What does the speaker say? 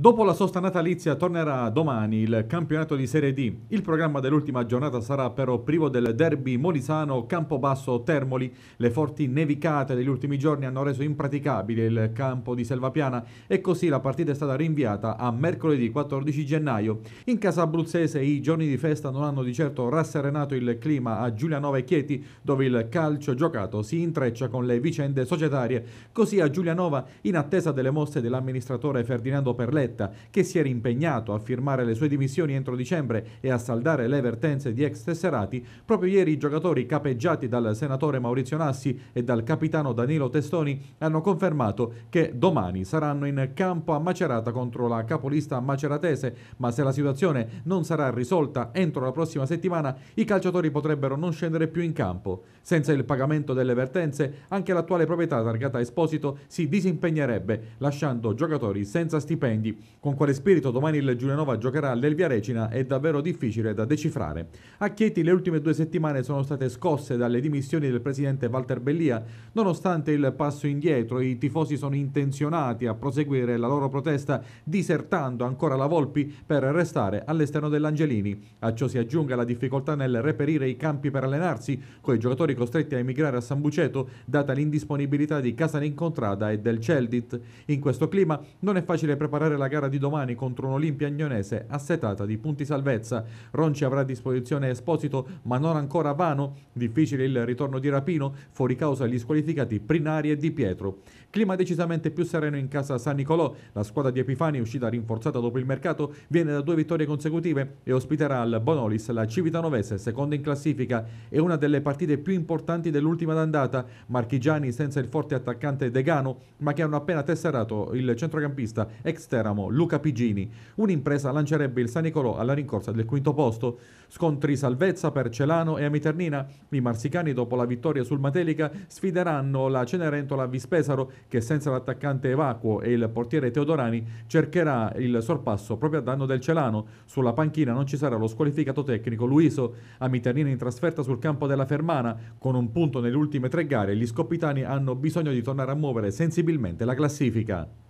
Dopo la sosta natalizia tornerà domani il campionato di Serie D. Il programma dell'ultima giornata sarà però privo del derby molisano Campobasso-Termoli. Le forti nevicate degli ultimi giorni hanno reso impraticabile il campo di Selvapiana e così la partita è stata rinviata a mercoledì 14 gennaio. In casa abruzzese i giorni di festa non hanno di certo rasserenato il clima a Giulianova e Chieti dove il calcio giocato si intreccia con le vicende societarie. Così a Giulianova, in attesa delle mosse dell'amministratore Ferdinando Perletti, Letta, che si era impegnato a firmare le sue dimissioni entro dicembre e a saldare le vertenze di ex tesserati, proprio ieri i giocatori capeggiati dal senatore Maurizio Nassi e dal capitano Danilo Testoni hanno confermato che domani saranno in campo a Macerata contro la capolista maceratese, ma se la situazione non sarà risolta entro la prossima settimana i calciatori potrebbero non scendere più in campo. Senza il pagamento delle vertenze anche l'attuale proprietà targata Esposito si disimpegnerebbe lasciando giocatori senza stipendi con quale spirito domani il Giulianova giocherà all'Elvia Recina è davvero difficile da decifrare. A Chieti le ultime due settimane sono state scosse dalle dimissioni del presidente Walter Bellia. Nonostante il passo indietro, i tifosi sono intenzionati a proseguire la loro protesta disertando ancora la Volpi per restare all'esterno dell'Angelini. A ciò si aggiunga la difficoltà nel reperire i campi per allenarsi, con i giocatori costretti a emigrare a San Buceto, data l'indisponibilità di Casalincontrada e del Celdit. In questo clima non è facile preparare la la gara di domani contro un Olimpia Agnonese assetata di punti salvezza. Ronci avrà a disposizione Esposito, ma non ancora Vano. Difficile il ritorno di Rapino, fuori causa gli squalificati Prinari e Di Pietro. Clima decisamente più sereno in casa San Nicolò. La squadra di Epifani, uscita rinforzata dopo il mercato, viene da due vittorie consecutive e ospiterà al Bonolis la Civitanovese, seconda in classifica. È una delle partite più importanti dell'ultima d'andata. Marchigiani senza il forte attaccante Degano, ma che hanno appena tesserato il centrocampista ex Teramo Bergamo, Luca Pigini. Un'impresa lancerebbe il San Nicolò alla rincorsa del quinto posto. Scontri salvezza per Celano e Amiternina. I marsicani, dopo la vittoria sul Matelica, sfideranno la Cenerentola Vispesaro, che senza l'attaccante Evacuo e il portiere Teodorani cercherà il sorpasso proprio a danno del Celano. Sulla panchina non ci sarà lo squalificato tecnico Luiso. Amiternina in trasferta sul campo della Fermana. Con un punto nelle ultime tre gare, gli scopitani hanno bisogno di tornare a muovere sensibilmente la classifica.